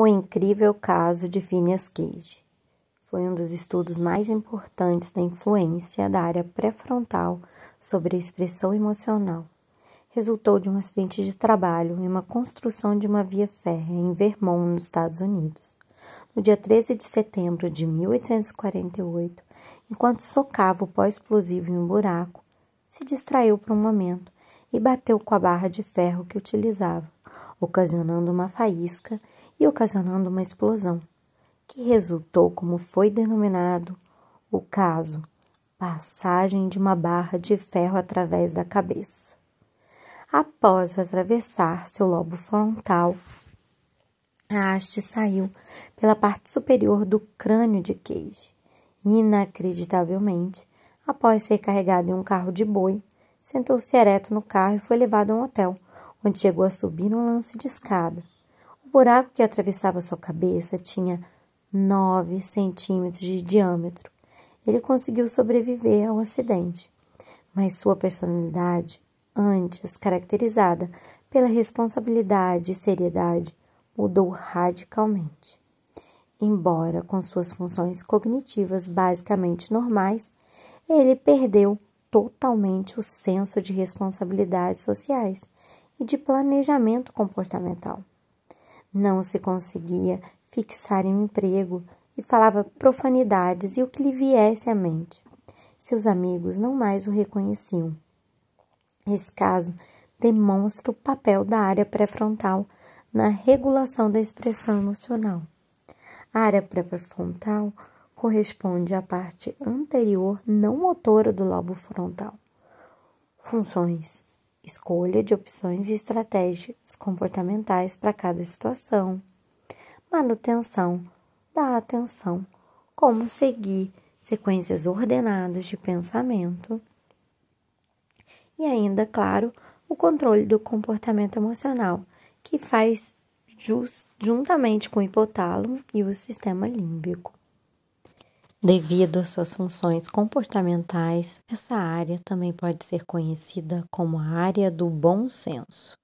O incrível caso de Phineas Cage foi um dos estudos mais importantes da influência da área pré-frontal sobre a expressão emocional. Resultou de um acidente de trabalho em uma construção de uma via férrea em Vermont, nos Estados Unidos. No dia 13 de setembro de 1848, enquanto socava o pó-explosivo em um buraco, se distraiu por um momento e bateu com a barra de ferro que utilizava ocasionando uma faísca e ocasionando uma explosão, que resultou, como foi denominado o caso, passagem de uma barra de ferro através da cabeça. Após atravessar seu lobo frontal, a haste saiu pela parte superior do crânio de Cage. Inacreditavelmente, após ser carregado em um carro de boi, sentou-se ereto no carro e foi levado a um hotel, onde chegou a subir um lance de escada. O buraco que atravessava sua cabeça tinha 9 centímetros de diâmetro. Ele conseguiu sobreviver ao acidente, mas sua personalidade, antes caracterizada pela responsabilidade e seriedade, mudou radicalmente. Embora com suas funções cognitivas basicamente normais, ele perdeu totalmente o senso de responsabilidades sociais e de planejamento comportamental. Não se conseguia fixar em um emprego e falava profanidades e o que lhe viesse à mente. Seus amigos não mais o reconheciam. Esse caso demonstra o papel da área pré-frontal na regulação da expressão emocional. A área pré-frontal corresponde à parte anterior não motora do lobo frontal. Funções: escolha de opções e estratégias comportamentais para cada situação, manutenção da atenção, como seguir sequências ordenadas de pensamento e ainda, claro, o controle do comportamento emocional, que faz just, juntamente com o hipotálamo e o sistema límbico. Devido às suas funções comportamentais, essa área também pode ser conhecida como a área do bom senso.